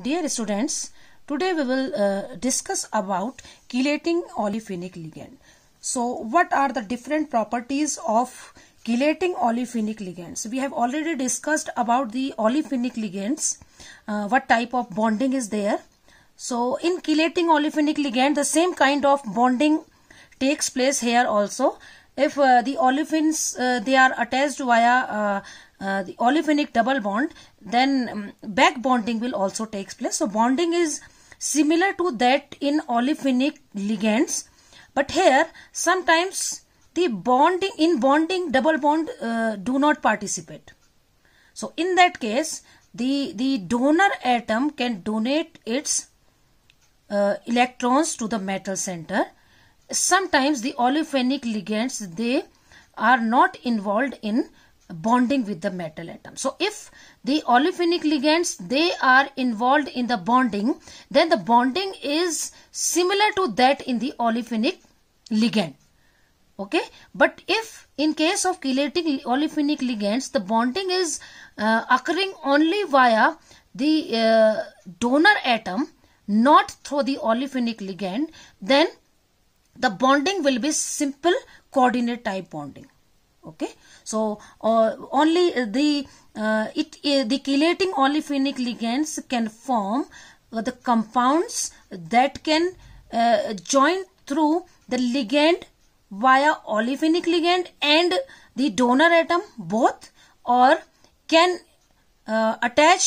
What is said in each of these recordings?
Dear students, today we will uh, discuss about chelating olefinic ligand. So what are the different properties of chelating olefinic ligands? We have already discussed about the olefinic ligands, uh, what type of bonding is there. So in chelating olefinic ligand, the same kind of bonding takes place here also. If uh, the olefins, uh, they are attached via uh, uh, the olefinic double bond, then um, back bonding will also takes place. So bonding is similar to that in olefinic ligands. But here sometimes the bonding in bonding double bond uh, do not participate. So in that case the, the donor atom can donate its uh, electrons to the metal center. Sometimes the olefinic ligands they are not involved in bonding with the metal atom. So if the olefinic ligands they are involved in the bonding then the bonding is similar to that in the olefinic ligand. Okay but if in case of chelating olefinic ligands the bonding is uh, occurring only via the uh, donor atom not through the olefinic ligand then the bonding will be simple coordinate type bonding okay so uh, only uh, the uh, it uh, the chelating olefinic ligands can form uh, the compounds that can uh, join through the ligand via olefinic ligand and the donor atom both or can uh,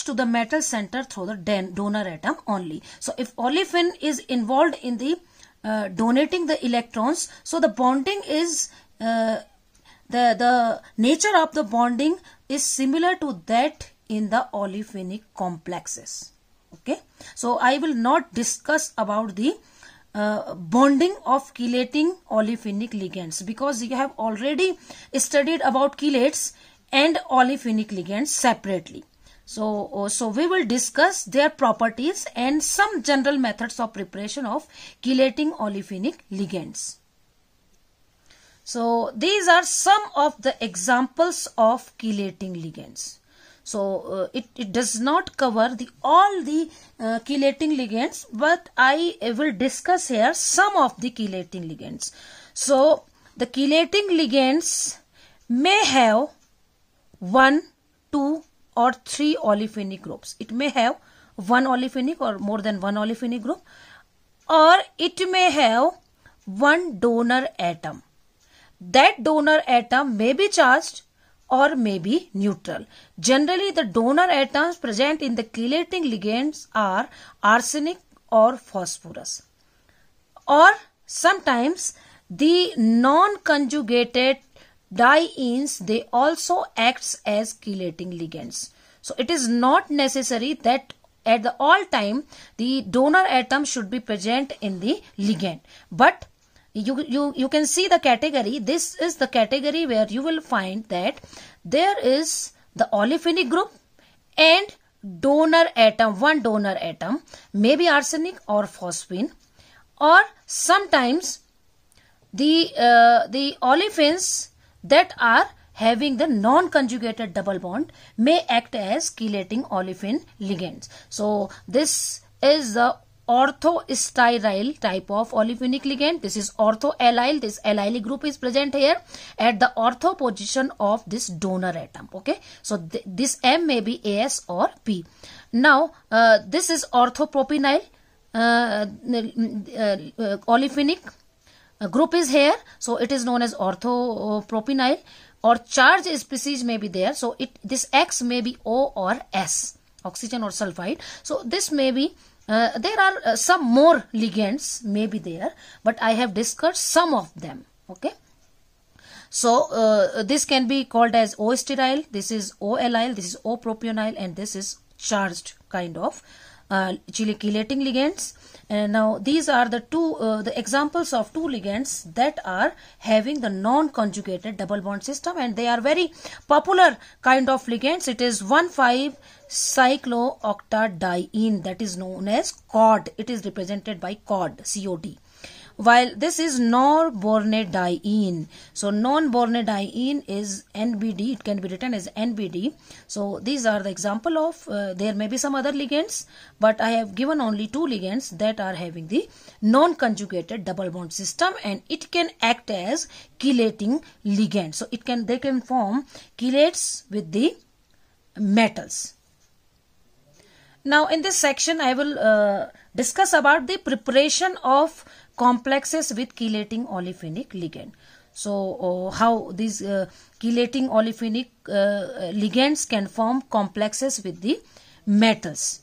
to the metal center through the donor atom only. So if olefin is involved in the uh, donating the electrons, so the bonding is uh, the, the nature of the bonding is similar to that in the olefinic complexes. Okay. So, I will not discuss about the uh, bonding of chelating olefinic ligands because you have already studied about chelates and olefinic ligands separately. So, uh, so we will discuss their properties and some general methods of preparation of chelating olefinic ligands. So these are some of the examples of chelating ligands. So uh, it, it does not cover the all the uh, chelating ligands but I will discuss here some of the chelating ligands. So the chelating ligands may have one, two or three olefinic groups. It may have one olefinic or more than one olefinic group or it may have one donor atom that donor atom may be charged or may be neutral. Generally, the donor atoms present in the chelating ligands are arsenic or phosphorus. Or sometimes the non-conjugated dienes, they also acts as chelating ligands. So it is not necessary that at the all time the donor atom should be present in the ligand. But you, you, you can see the category. This is the category where you will find that there is the olefinic group and donor atom, one donor atom, maybe arsenic or phosphine or sometimes the, uh, the olefins that are having the non-conjugated double bond may act as chelating olefin ligands. So this is the orthostyryl type of olefinic ligand. This is orthoallyl. This allyl group is present here at the ortho position of this donor atom. Okay. So th this M may be AS or P. Now, uh, this is ortho uh, uh, olefinic uh, group is here. So it is known as orthopropynyl or charge species may be there. So it this X may be O or S oxygen or sulfide. So this may be uh, there are uh, some more ligands may be there but I have discussed some of them okay so uh, this can be called as O esteryl this is O this is O propionyl and this is charged kind of uh, chelating ligands and uh, now these are the two uh, the examples of two ligands that are having the non-conjugated double bond system and they are very popular kind of ligands. It is 1,5 cyclooctadiene that is known as COD. It is represented by COD, COD while this is norbornadiene. So diene is NBD. It can be written as NBD. So these are the example of, uh, there may be some other ligands, but I have given only two ligands that are having the non-conjugated double bond system and it can act as chelating ligand. So it can, they can form chelates with the metals. Now in this section I will uh, discuss about the preparation of complexes with chelating olefinic ligand. So uh, how these uh, chelating olefinic uh, ligands can form complexes with the metals.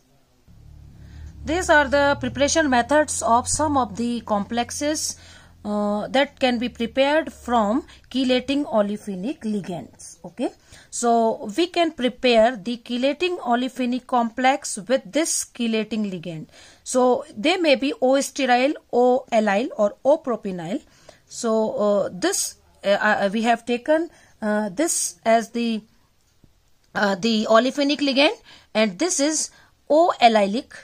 These are the preparation methods of some of the complexes uh, that can be prepared from chelating olefinic ligands. Okay. So we can prepare the chelating olefinic complex with this chelating ligand. So they may be O-steril, O-allyl or O-propionyl. So uh, this uh, uh, uh, we have taken uh, this as the uh, the olefinic ligand and this is O-allylic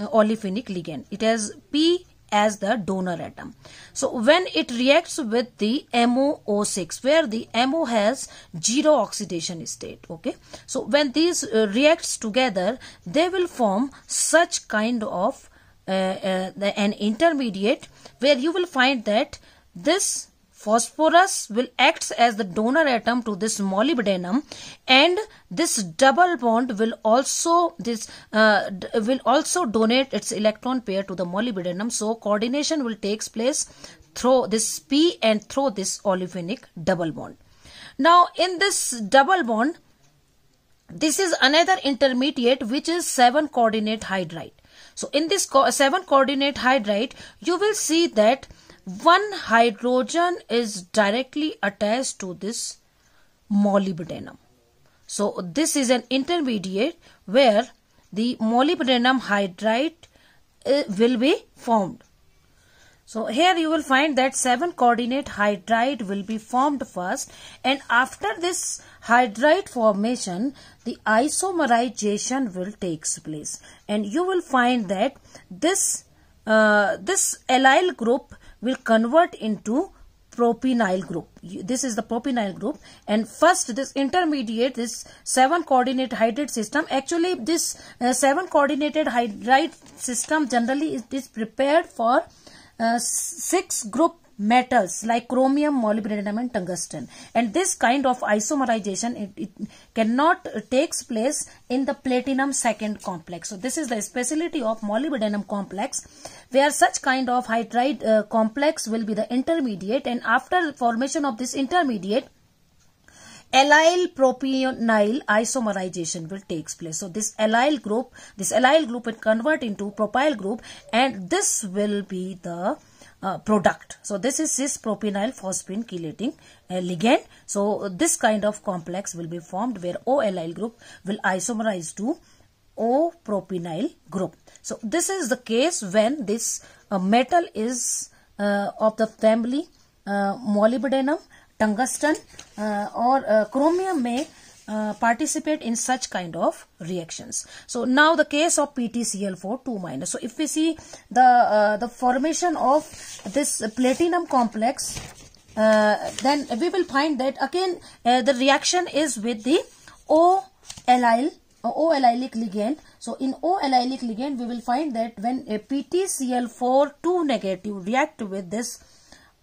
olefinic ligand. It has P as the donor atom. So when it reacts with the MoO6 where the MO has zero oxidation state okay. So when these uh, reacts together they will form such kind of uh, uh, the, an intermediate where you will find that this Phosphorus will act as the donor atom to this molybdenum and this double bond will also this uh, will also donate its electron pair to the molybdenum so coordination will takes place through this P and through this olefinic double bond. Now in this double bond this is another intermediate which is 7 coordinate hydride. So in this 7 coordinate hydride you will see that one hydrogen is directly attached to this molybdenum. So this is an intermediate where the molybdenum hydride uh, will be formed. So here you will find that 7 coordinate hydride will be formed first and after this hydride formation the isomerization will takes place and you will find that this uh, this allyl group will convert into propenyl group. This is the propenyl group and first this intermediate, this 7 coordinate hydrate system. Actually this uh, 7 coordinated hydrate system generally is, prepared for uh, 6 group metals like chromium, molybdenum and tungsten. And this kind of isomerization, it, it cannot takes place in the platinum second complex. So this is the speciality of molybdenum complex where such kind of hydride uh, complex will be the intermediate and after formation of this intermediate, allyl propionyl isomerization will takes place. So this allyl group, this allyl group will convert into propyl group and this will be the uh, product. So this is cis propinyl phosphine chelating uh, ligand. So this kind of complex will be formed where O allyl group will isomerize to O propinyl group. So this is the case when this uh, metal is uh, of the family uh, molybdenum, tungsten or chromium may uh, participate in such kind of reactions. So now the case of PtCl4 2 minus. So if we see the uh, the formation of this platinum complex, uh, then we will find that again uh, the reaction is with the O allyl uh, O allylic ligand. So in O allylic ligand, we will find that when a PtCl4 2 negative react with this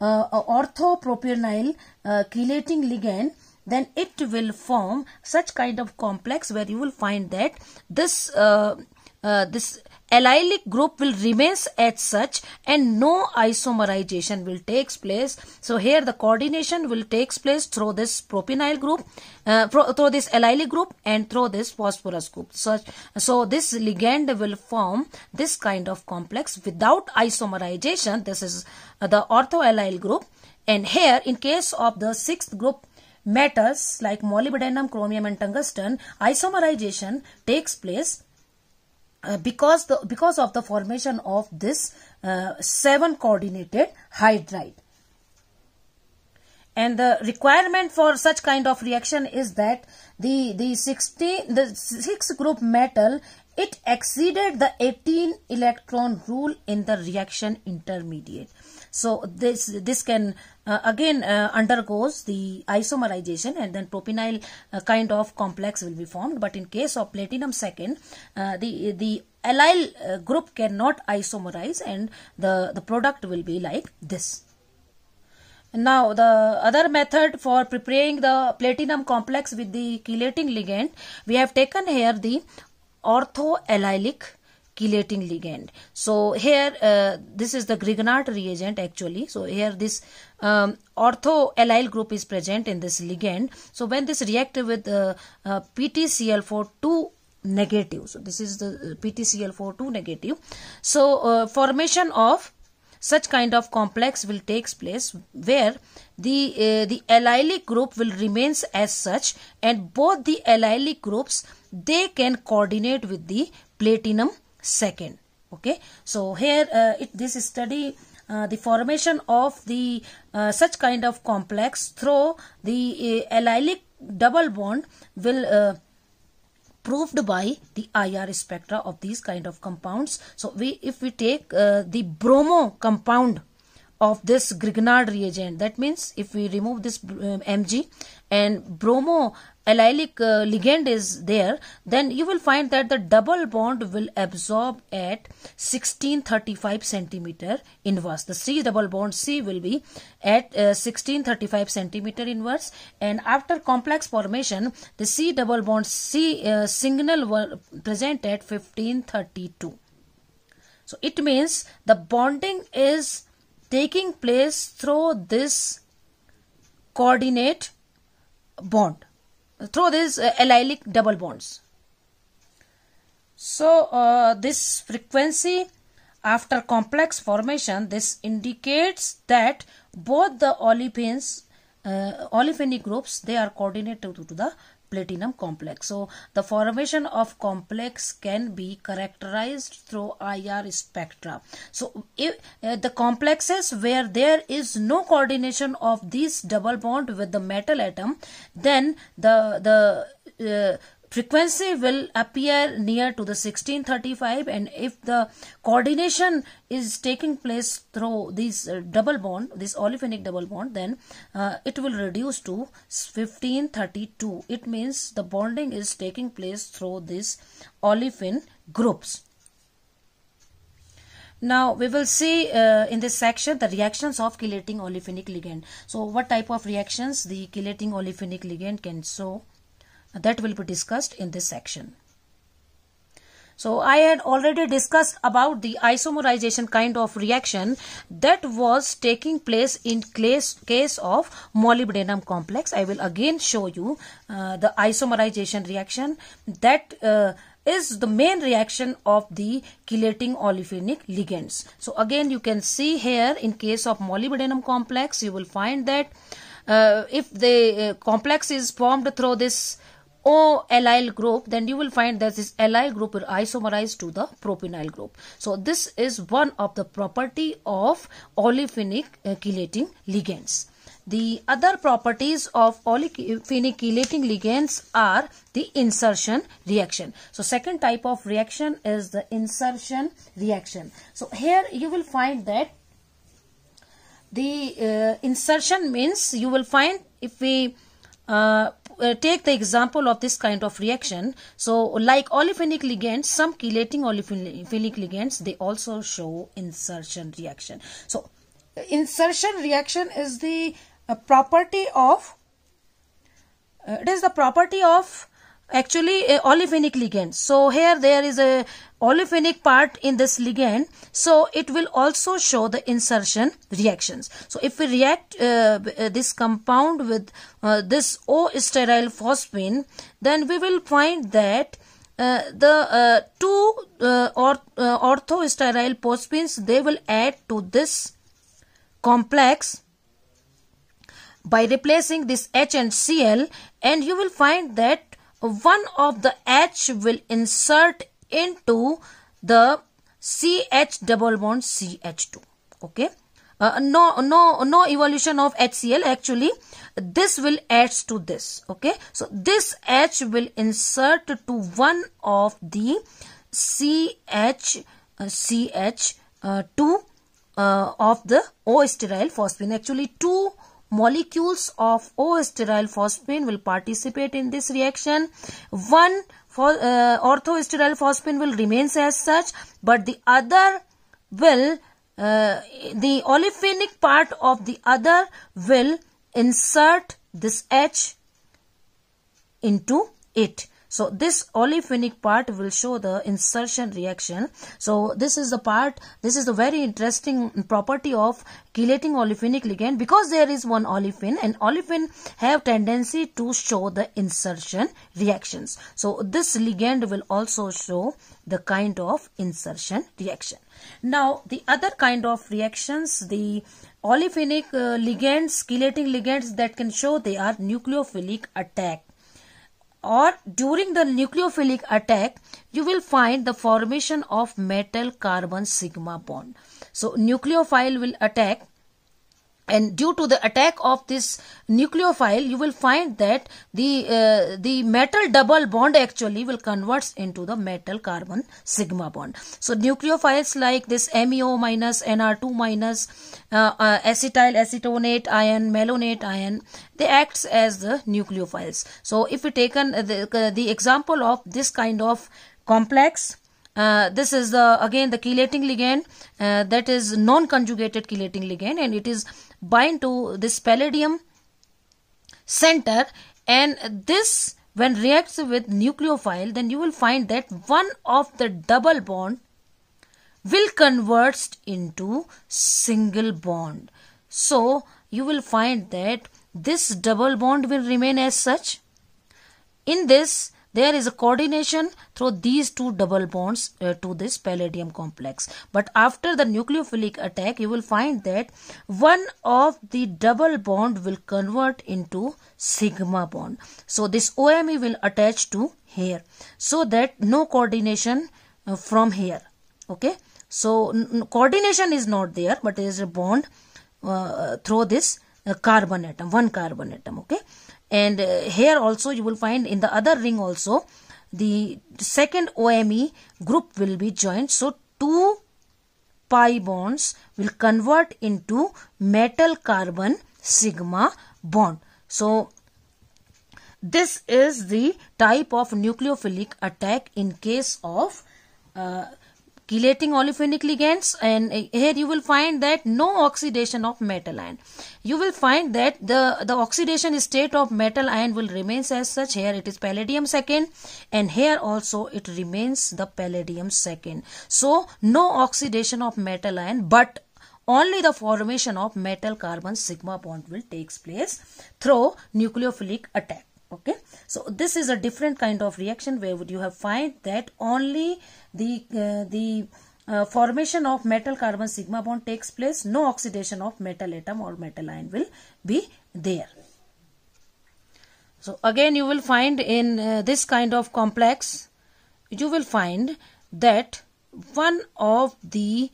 orthopropional chelating ligand then it will form such kind of complex where you will find that this uh, uh, this allylic group will remains as such and no isomerization will takes place so here the coordination will takes place through this propionyl group uh, through this allylic group and through this phosphorus group so, so this ligand will form this kind of complex without isomerization this is the ortho allyl group and here in case of the sixth group metals like molybdenum, chromium and tungsten, isomerization takes place uh, because the because of the formation of this uh, seven coordinated hydride and the requirement for such kind of reaction is that the the 16 the six group metal it exceeded the 18 electron rule in the reaction intermediate so this this can uh, again uh, undergoes the isomerization and then propinyl uh, kind of complex will be formed but in case of platinum second uh, the the allyl uh, group cannot isomerize and the the product will be like this now the other method for preparing the platinum complex with the chelating ligand we have taken here the ortho allylic chelating ligand so here uh, this is the grignard reagent actually so here this um, allyl group is present in this ligand so when this react with uh, uh, ptcl negative so this is the uh, ptcl four two negative so uh, formation of such kind of complex will takes place where the uh, the allylic group will remains as such and both the allylic groups they can coordinate with the platinum second okay so here uh, it, this study uh, the formation of the uh, such kind of complex through the uh, allylic double bond will uh, proved by the IR spectra of these kind of compounds. So we, if we take uh, the bromo compound of this Grignard reagent. That means if we remove this um, Mg and bromo uh, ligand is there, then you will find that the double bond will absorb at 1635 centimeter inverse. The C double bond C will be at uh, 1635 centimeter inverse and after complex formation, the C double bond C uh, signal will present at 1532. So it means the bonding is taking place through this coordinate bond through these uh, allylic double bonds so uh, this frequency after complex formation this indicates that both the olefins uh, olefinic groups they are coordinated to, to the platinum complex. So the formation of complex can be characterized through IR spectra. So if, uh, the complexes where there is no coordination of this double bond with the metal atom, then the the uh, frequency will appear near to the 1635 and if the coordination is taking place through this uh, double bond, this olefinic double bond, then uh, it will reduce to 1532. It means the bonding is taking place through this olefin groups. Now we will see uh, in this section the reactions of chelating olefinic ligand. So what type of reactions the chelating olefinic ligand can show that will be discussed in this section. So I had already discussed about the isomerization kind of reaction that was taking place in case of molybdenum complex. I will again show you uh, the isomerization reaction that uh, is the main reaction of the chelating olefinic ligands. So again you can see here in case of molybdenum complex you will find that uh, if the uh, complex is formed through this O O-allyl group, then you will find that this allyl group is isomerized to the propionyl group. So this is one of the property of olefinic uh, chelating ligands. The other properties of olefinic chelating ligands are the insertion reaction. So second type of reaction is the insertion reaction. So here you will find that the uh, insertion means you will find if we uh, uh, take the example of this kind of reaction. So like olefinic ligands, some chelating olefinic ligands, they also show insertion reaction. So insertion reaction is the uh, property of, uh, it is the property of actually a olefinic ligand so here there is a olefinic part in this ligand so it will also show the insertion reactions so if we react uh, uh this compound with uh, this o sterile phosphine then we will find that uh, the uh, two uh, or ortho ortho-sterile phosphines they will add to this complex by replacing this H and Cl and you will find that one of the H will insert into the CH double bond CH2. Okay. Uh, no, no, no evolution of HCl actually. This will add to this. Okay. So this H will insert to one of the CH, uh, CH2 uh, uh, of the O-steryl phosphine. Actually two molecules of O-esteryl phosphine will participate in this reaction. One uh, ortho-esteryl phosphine will remain as such but the other will uh, the olefinic part of the other will insert this H into it. So this olefinic part will show the insertion reaction. So this is the part, this is the very interesting property of chelating olefinic ligand because there is one olefin and olefin have tendency to show the insertion reactions. So this ligand will also show the kind of insertion reaction. Now the other kind of reactions, the olefinic uh, ligands, chelating ligands that can show they are nucleophilic attack or during the nucleophilic attack you will find the formation of metal carbon sigma bond so nucleophile will attack and due to the attack of this nucleophile you will find that the uh, the metal double bond actually will converts into the metal carbon sigma bond so nucleophiles like this MeO minus NR2 minus uh, uh, acetyl acetonate ion malonate ion they acts as the nucleophiles so if we taken the, uh, the example of this kind of complex uh, this is the again the chelating ligand uh, that is non-conjugated chelating ligand and it is bind to this palladium center and this when reacts with nucleophile then you will find that one of the double bond will converts into single bond so you will find that this double bond will remain as such in this there is a coordination through these two double bonds uh, to this palladium complex but after the nucleophilic attack you will find that one of the double bond will convert into sigma bond so this OME will attach to here so that no coordination uh, from here okay so coordination is not there but there is a bond uh, through this uh, carbon atom one carbon atom okay and uh, here also you will find in the other ring also the second OME group will be joined so two pi bonds will convert into metal carbon sigma bond so this is the type of nucleophilic attack in case of uh, chelating olefinic ligands and uh, here you will find that no oxidation of metal ion. You will find that the, the oxidation state of metal ion will remains as such here it is palladium second and here also it remains the palladium second. So no oxidation of metal ion but only the formation of metal carbon sigma bond will takes place through nucleophilic attack okay so this is a different kind of reaction where would you have find that only the uh, the uh, formation of metal carbon sigma bond takes place no oxidation of metal atom or metal ion will be there so again you will find in uh, this kind of complex you will find that one of the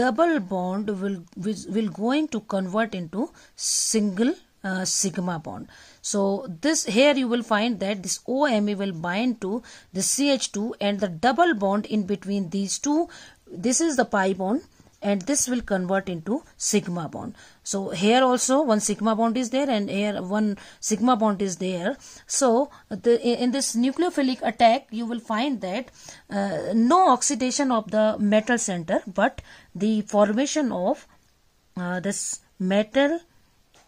double bond will will, will going to convert into single uh, sigma bond so this here you will find that this OME will bind to the CH2 and the double bond in between these two. This is the pi bond and this will convert into sigma bond. So here also one sigma bond is there and here one sigma bond is there. So the, in this nucleophilic attack you will find that uh, no oxidation of the metal center but the formation of uh, this metal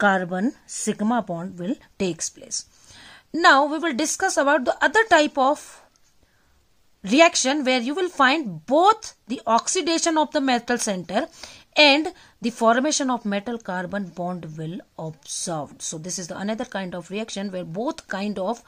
carbon sigma bond will takes place. Now we will discuss about the other type of reaction where you will find both the oxidation of the metal center and the formation of metal carbon bond will observed. So this is the another kind of reaction where both kind of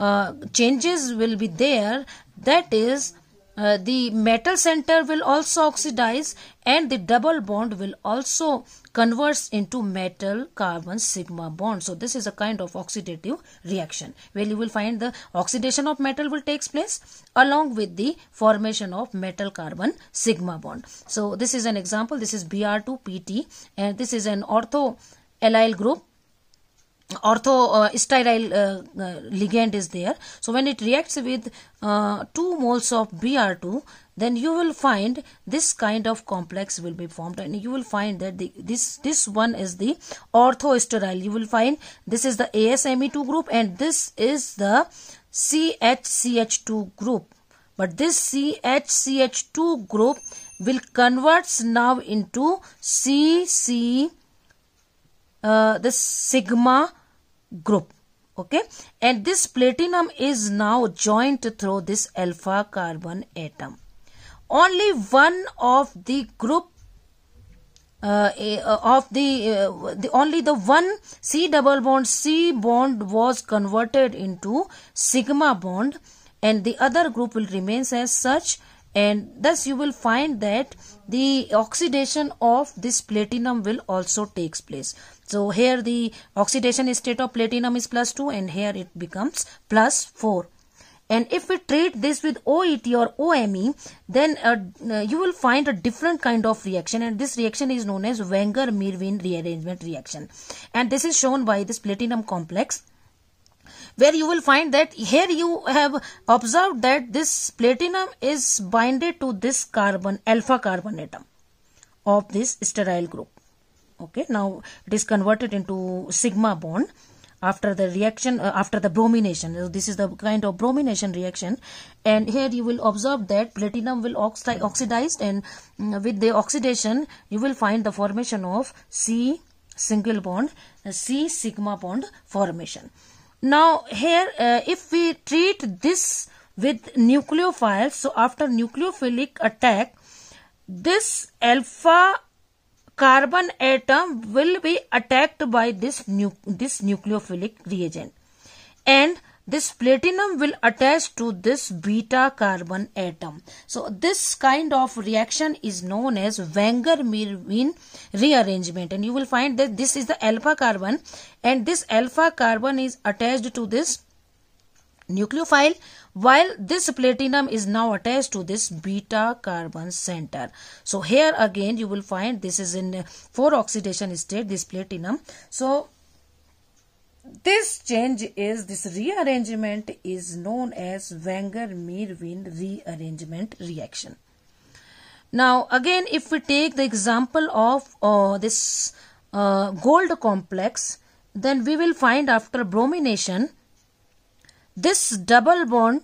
uh, changes will be there that is uh, the metal center will also oxidize and the double bond will also converts into metal carbon sigma bond so this is a kind of oxidative reaction where you will find the oxidation of metal will takes place along with the formation of metal carbon sigma bond so this is an example this is br2pt and this is an ortho allyl group ortho uh, steryl uh, uh, ligand is there so when it reacts with uh, 2 moles of br2 then you will find this kind of complex will be formed and you will find that the, this this one is the ortho steryl you will find this is the asme2 group and this is the chch2 group but this chch2 group will converts now into cc uh, the sigma group okay and this platinum is now joined through this alpha carbon atom only one of the group uh, uh, of the, uh, the, only the one C double bond C bond was converted into sigma bond and the other group will remains as such and thus you will find that the oxidation of this platinum will also takes place so here the oxidation state of platinum is plus 2 and here it becomes plus 4. And if we treat this with OET or OME, then uh, uh, you will find a different kind of reaction. And this reaction is known as Wenger-Mirwin rearrangement reaction. And this is shown by this platinum complex where you will find that here you have observed that this platinum is binded to this carbon alpha carbon atom of this steryl group okay now it is converted into sigma bond after the reaction uh, after the bromination so this is the kind of bromination reaction and here you will observe that platinum will oxi oxidized and mm, with the oxidation you will find the formation of C single bond uh, C sigma bond formation now here uh, if we treat this with nucleophiles so after nucleophilic attack this alpha carbon atom will be attacked by this, nu this nucleophilic reagent and this platinum will attach to this beta carbon atom. So this kind of reaction is known as Wenger-Mirwin rearrangement and you will find that this is the alpha carbon and this alpha carbon is attached to this nucleophile while this platinum is now attached to this beta carbon center so here again you will find this is in 4 oxidation state this platinum so this change is this rearrangement is known as Wenger-Mirwin rearrangement reaction now again if we take the example of uh, this uh, gold complex then we will find after bromination this double bond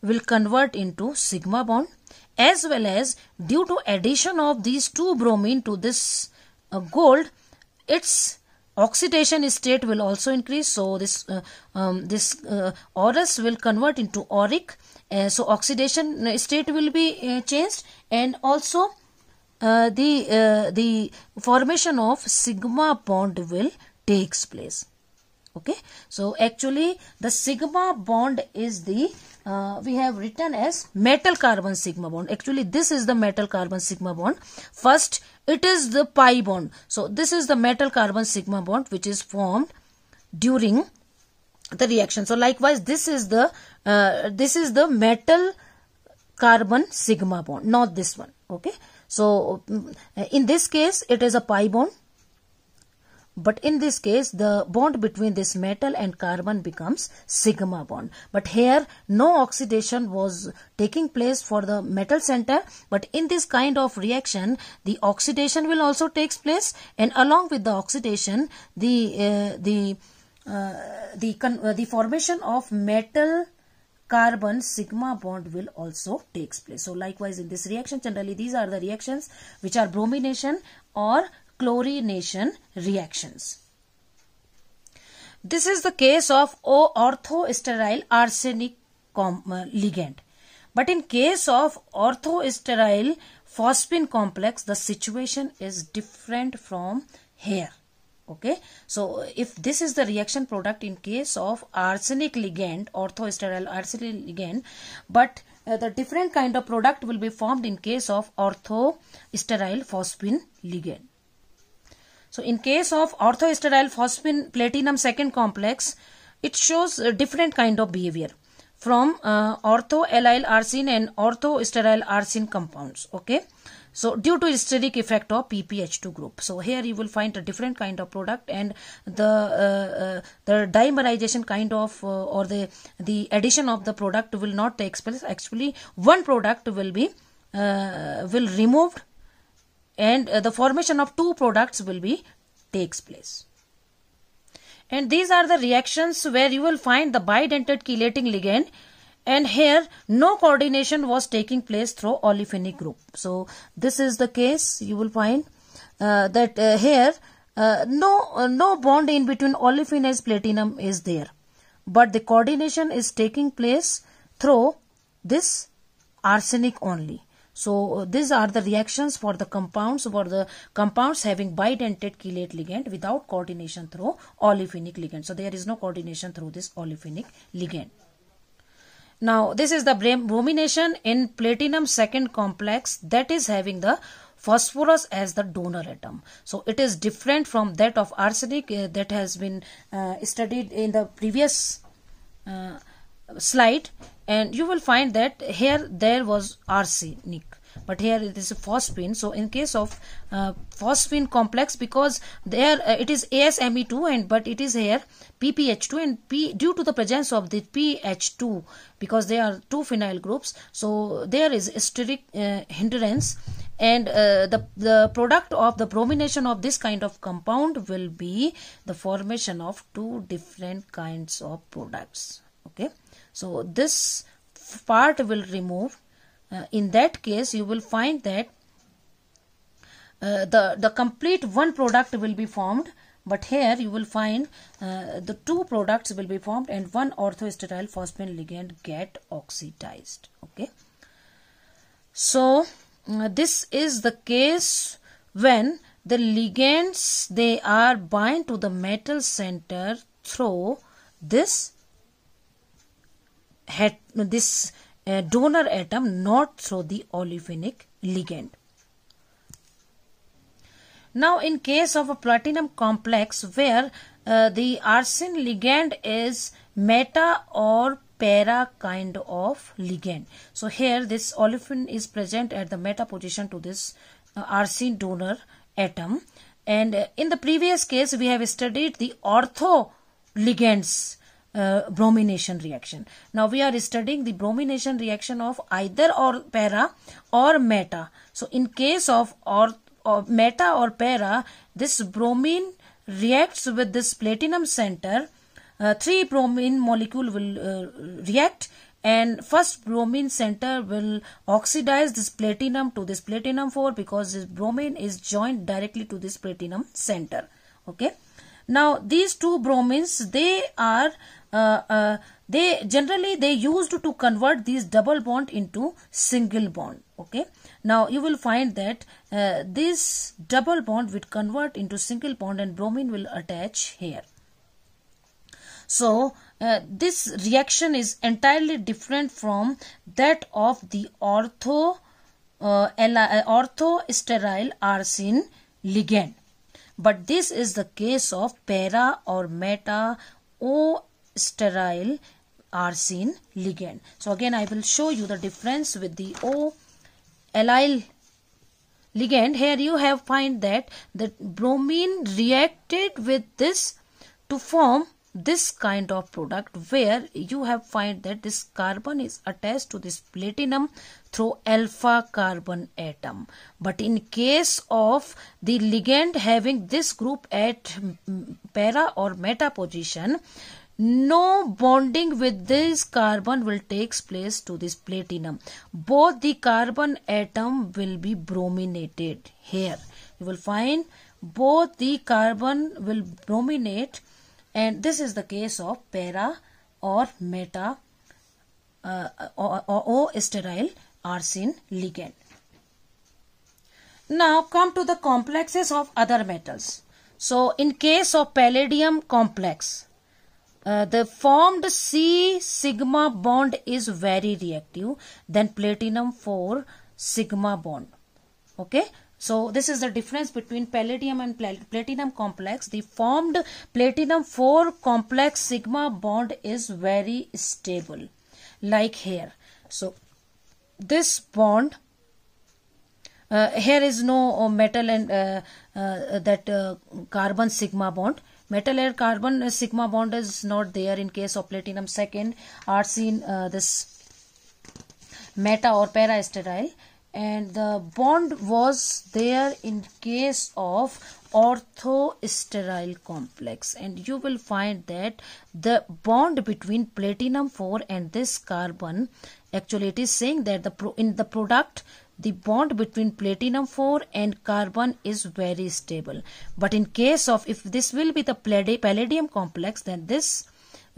will convert into sigma bond as well as due to addition of these two bromine to this uh, gold its oxidation state will also increase so this uh, um, this uh, orus will convert into auric uh, so oxidation uh, state will be uh, changed and also uh, the the formation of sigma bond will takes place okay so actually the sigma bond is the uh, we have written as metal carbon sigma bond actually this is the metal carbon sigma bond first it is the pi bond so this is the metal carbon sigma bond which is formed during the reaction so likewise this is the uh, this is the metal carbon sigma bond not this one okay so mm, in this case it is a pi bond but in this case, the bond between this metal and carbon becomes sigma bond. But here, no oxidation was taking place for the metal center. But in this kind of reaction, the oxidation will also takes place. And along with the oxidation, the, uh, the, uh, the, uh, the formation of metal carbon sigma bond will also takes place. So likewise in this reaction generally these are the reactions which are bromination or chlorination reactions. This is the case of O orthosteryl arsenic ligand. But in case of orthosteryl phosphine complex, the situation is different from here. Okay, so if this is the reaction product in case of arsenic ligand, orthosteryl arsenic ligand, but uh, the different kind of product will be formed in case of orthosteryl phosphine ligand. So in case of orthoesteryl phosphin platinum second complex, it shows different kind of behavior from uh, orthoallyl arsine and orthoesteryl arsine compounds. Okay. So due to steric effect of PPH2 group. So here you will find a different kind of product and the uh, uh, the dimerization kind of uh, or the the addition of the product will not take place. Actually, one product will be uh, will removed and uh, the formation of two products will be takes place and these are the reactions where you will find the bidentate chelating ligand and here no coordination was taking place through olefinic group so this is the case you will find uh, that uh, here uh, no uh, no bond in between olefin platinum is there but the coordination is taking place through this arsenic only so uh, these are the reactions for the compounds for the compounds having bidentate chelate ligand without coordination through olefinic ligand. So there is no coordination through this olefinic ligand. Now this is the bromination in platinum second complex that is having the phosphorus as the donor atom. So it is different from that of arsenic uh, that has been uh, studied in the previous uh, slide and you will find that here there was arsenic but here it is phosphine so in case of uh, phosphine complex because there uh, it is ASME2 and but it is here PPH2 and P due to the presence of the PH2 because they are two phenyl groups so there is steric uh, hindrance and uh, the, the product of the bromination of this kind of compound will be the formation of two different kinds of products so this part will remove uh, in that case you will find that uh, the the complete one product will be formed but here you will find uh, the two products will be formed and one orthosteryl phosphine ligand get oxidized okay so uh, this is the case when the ligands they are bind to the metal center through this had this uh, donor atom not through the olefinic ligand. Now in case of a platinum complex where uh, the arsen ligand is meta or para kind of ligand. So here this olefin is present at the meta position to this uh, arsen donor atom and uh, in the previous case we have studied the ortho ligands uh, bromination reaction. Now we are studying the bromination reaction of either or para or meta. So in case of or, or meta or para, this bromine reacts with this platinum center. Uh, three bromine molecule will uh, react and first bromine center will oxidize this platinum to this platinum 4 because this bromine is joined directly to this platinum center okay now these two bromines they are uh, uh, they generally they used to convert these double bond into single bond okay now you will find that uh, this double bond will convert into single bond and bromine will attach here so uh, this reaction is entirely different from that of the ortho uh, uh ortho sterile arsen ligand but this is the case of para or meta o sterile arsine ligand. So again I will show you the difference with the O allyl ligand. Here you have find that the bromine reacted with this to form this kind of product where you have find that this carbon is attached to this platinum through alpha carbon atom but in case of the ligand having this group at mm, para or meta position no bonding with this carbon will takes place to this platinum both the carbon atom will be brominated here you will find both the carbon will brominate and this is the case of para or meta uh, or, uh, uh, or, or sterile arsen ligand now come to the complexes of other metals so in case of palladium complex uh, the formed C sigma bond is very reactive than platinum 4 sigma bond. Okay. So this is the difference between palladium and platinum complex. The formed platinum 4 complex sigma bond is very stable like here. So this bond uh, here is no uh, metal and uh, uh that carbon sigma bond Metal air carbon uh, sigma bond is not there in case of platinum second are seen uh, this meta or paraesteryl and the bond was there in case of orthosteryl complex and you will find that the bond between platinum 4 and this carbon actually it is saying that the pro, in the product the bond between platinum 4 and carbon is very stable. But in case of if this will be the palladium complex then this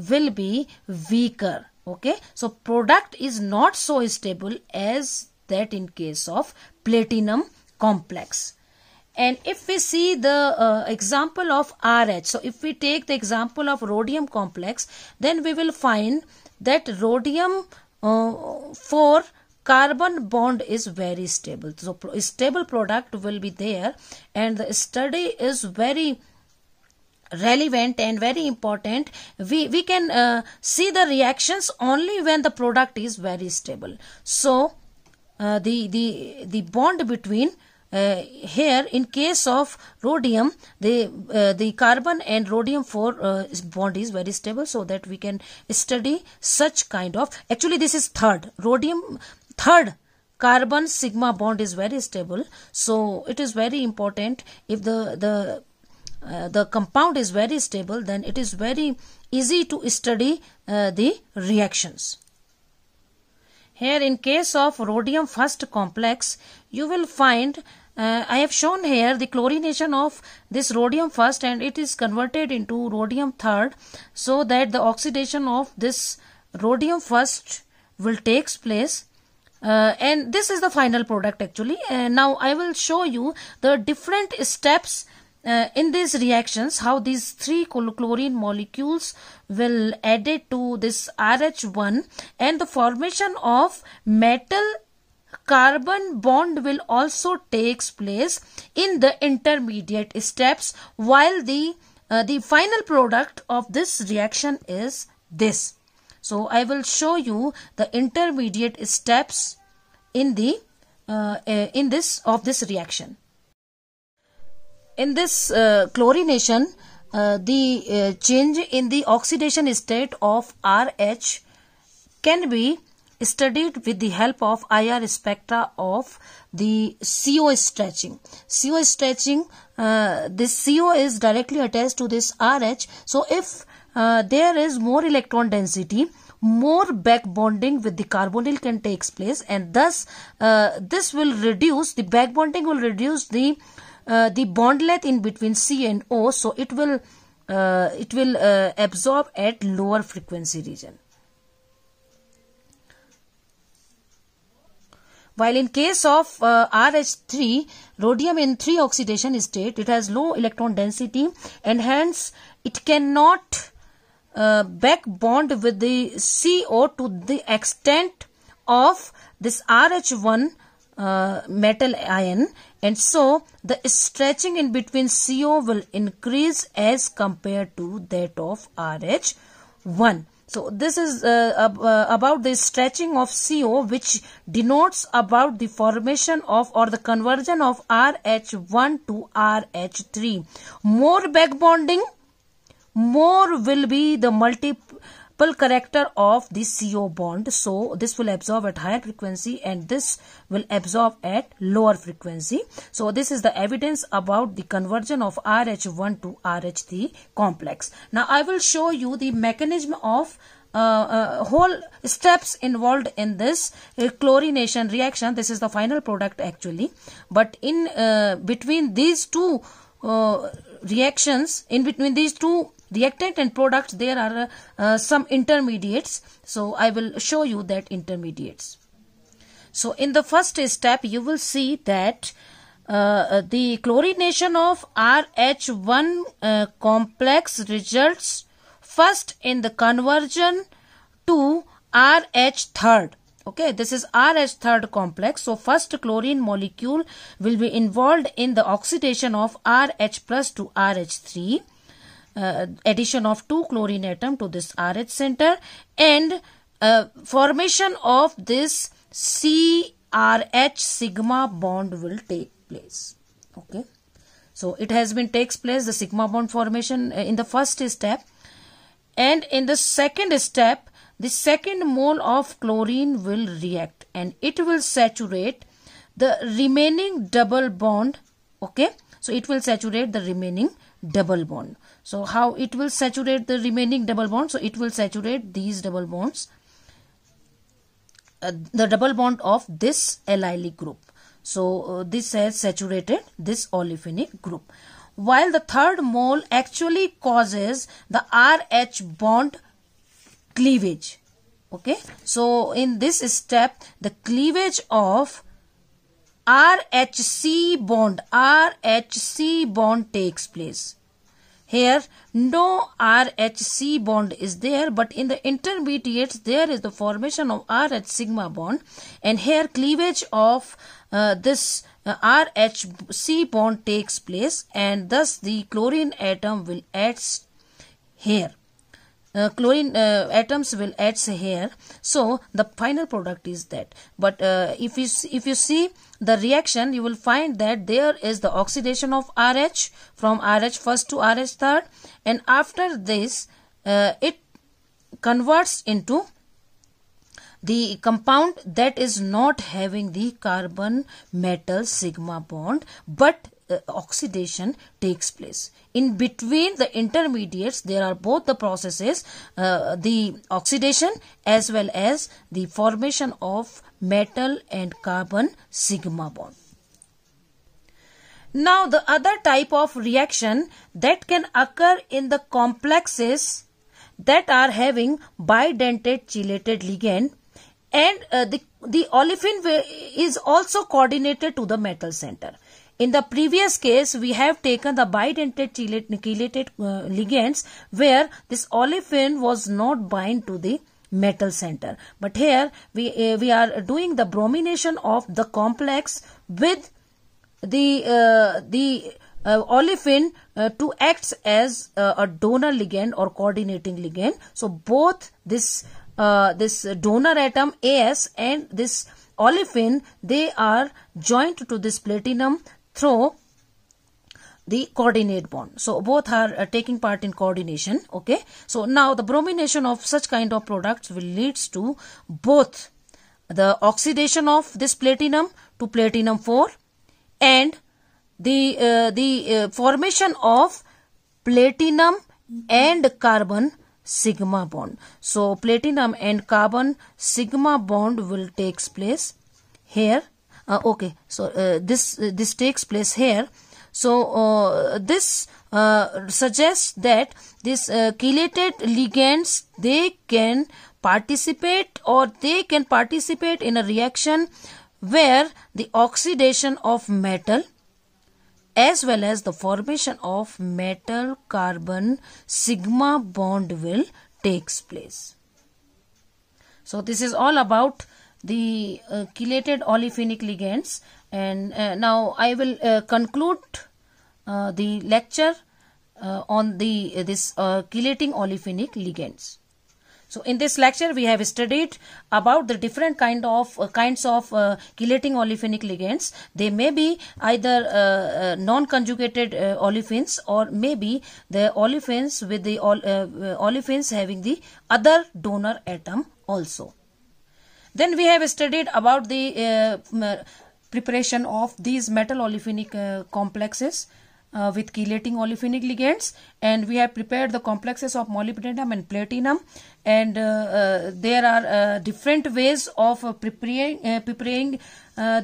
will be weaker. Okay. So product is not so stable as that in case of platinum complex. And if we see the uh, example of RH, so if we take the example of rhodium complex, then we will find that rhodium uh, 4 carbon bond is very stable. So stable product will be there and the study is very relevant and very important we we can uh, see the reactions only when the product is very stable so uh, the the the bond between uh, here in case of rhodium the uh, the carbon and rhodium 4 uh, bond is very stable so that we can study such kind of actually this is third rhodium third carbon sigma bond is very stable so it is very important if the the uh, the compound is very stable then it is very easy to study uh, the reactions here in case of rhodium first complex you will find uh, I have shown here the chlorination of this rhodium first and it is converted into rhodium third so that the oxidation of this rhodium first will takes place uh, and this is the final product actually and uh, now I will show you the different steps uh, in these reactions how these three chlorine molecules will it to this RH1 and the formation of metal carbon bond will also takes place in the intermediate steps while the uh, the final product of this reaction is this so I will show you the intermediate steps in the uh, eh, in this of this reaction. In this uh, chlorination, uh, the uh, change in the oxidation state of RH can be studied with the help of IR spectra of the CO stretching. CO stretching, uh, this CO is directly attached to this RH. So if uh, there is more electron density more back bonding with the carbonyl can takes place and thus uh, this will reduce the back bonding will reduce the uh, the bond length in between C and O so it will uh, it will uh, absorb at lower frequency region While in case of uh, RH3, rhodium in 3 oxidation state, it has low electron density and hence it cannot uh, back bond with the CO to the extent of this RH1 uh, metal ion and so the stretching in between CO will increase as compared to that of RH1. So this is uh, uh, about the stretching of CO which denotes about the formation of or the conversion of RH1 to RH3. More back bonding more will be the multiple character of the CO bond. So this will absorb at higher frequency and this will absorb at lower frequency. So this is the evidence about the conversion of RH1 to RH3 complex. Now I will show you the mechanism of uh, uh, whole steps involved in this uh, chlorination reaction. This is the final product actually. But in uh, between these two uh, reactions, in between these two reactant and products there are uh, some intermediates so I will show you that intermediates so in the first step you will see that uh, uh the chlorination of RH1 uh, complex results first in the conversion to RH3 okay this is rh third complex so first chlorine molecule will be involved in the oxidation of rh plus to rh3 uh, addition of two chlorine atom to this RH center and uh, formation of this CRH sigma bond will take place. Okay. So it has been takes place the sigma bond formation uh, in the first step and in the second step the second mole of chlorine will react and it will saturate the remaining double bond okay so it will saturate the remaining double bond so how it will saturate the remaining double bond so it will saturate these double bonds uh, the double bond of this allylic group so uh, this has saturated this olefinic group while the third mole actually causes the RH bond cleavage okay so in this step the cleavage of RHC bond RHC bond takes place here, no RHC bond is there, but in the intermediates, there is the formation of RH sigma bond. And here, cleavage of uh, this uh, RHC bond takes place, and thus the chlorine atom will add here uh, chlorine uh, atoms will add here so the final product is that but uh, if you if you see the reaction you will find that there is the oxidation of RH from RH first to RH third and after this uh, it converts into the compound that is not having the carbon metal sigma bond but uh, oxidation takes place. In between the intermediates, there are both the processes, uh, the oxidation as well as the formation of metal and carbon sigma bond. Now, the other type of reaction that can occur in the complexes that are having bidentate chelated ligand and uh, the, the olefin is also coordinated to the metal center. In the previous case, we have taken the bidentate chelated uh, ligands where this olefin was not bind to the metal center. But here we, uh, we are doing the bromination of the complex with the, uh, the uh, olefin uh, to act as uh, a donor ligand or coordinating ligand. So both this uh, this donor atom AS and this olefin they are joined to this platinum through the coordinate bond. So both are uh, taking part in coordination. Okay. So now the bromination of such kind of products will leads to both the oxidation of this platinum to platinum 4 and the uh, the uh, formation of platinum and carbon sigma bond. So platinum and carbon sigma bond will takes place here uh, okay so uh, this uh, this takes place here so this suggests that these chelated ligands they can participate or they can participate in a reaction where the oxidation of metal as well as the formation of metal carbon sigma bond will takes place. So this is all about the uh, chelated olefinic ligands and uh, now I will uh, conclude uh, the lecture uh, on the uh, this chelating olefinic ligands. So in this lecture we have studied about the different kind of uh, kinds of uh, chelating olefinic ligands. They may be either uh, non-conjugated olefins or maybe the olefins with the ol olefins having the other donor atom also. Then we have studied about the uh, preparation of these metal olefinic uh, complexes. Uh, with chelating olefinic ligands and we have prepared the complexes of molybdenum and platinum and uh, uh, there are uh, different ways of preparing, preparing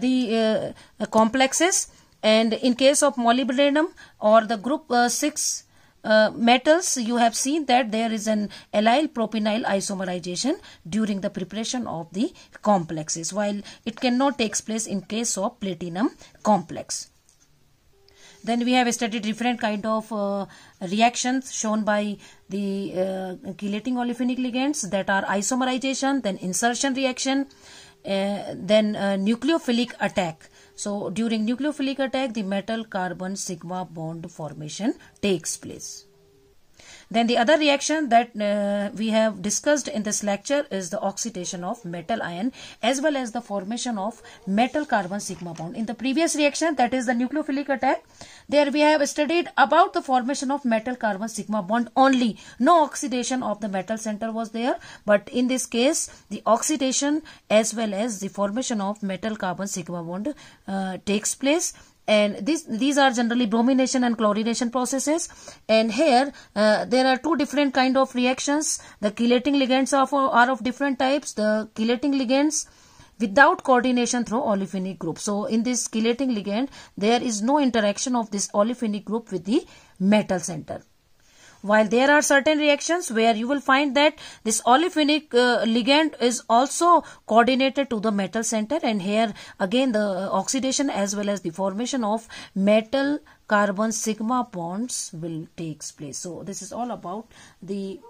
the complexes and in case of molybdenum or the group 6 uh, metals, you have seen that there is an allyl propanyl isomerization during the preparation of the complexes, while it cannot take place in case of platinum complex. Then we have studied different kind of uh, reactions shown by the uh, chelating olefinic ligands that are isomerization, then insertion reaction, uh, then uh, nucleophilic attack so during nucleophilic attack, the metal carbon sigma bond formation takes place. Then the other reaction that uh, we have discussed in this lecture is the oxidation of metal ion as well as the formation of metal carbon sigma bond. In the previous reaction that is the nucleophilic attack there we have studied about the formation of metal carbon sigma bond only. No oxidation of the metal center was there but in this case the oxidation as well as the formation of metal carbon sigma bond uh, takes place and this these are generally bromination and chlorination processes and here uh, there are two different kind of reactions the chelating ligands are, for, are of different types the chelating ligands without coordination through olefinic group so in this chelating ligand there is no interaction of this olefinic group with the metal center while there are certain reactions where you will find that this olefinic uh, ligand is also coordinated to the metal center and here again the oxidation as well as the formation of metal carbon sigma bonds will takes place. So this is all about the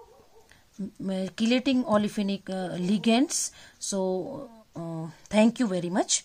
uh, chelating olefinic uh, ligands. So uh, thank you very much.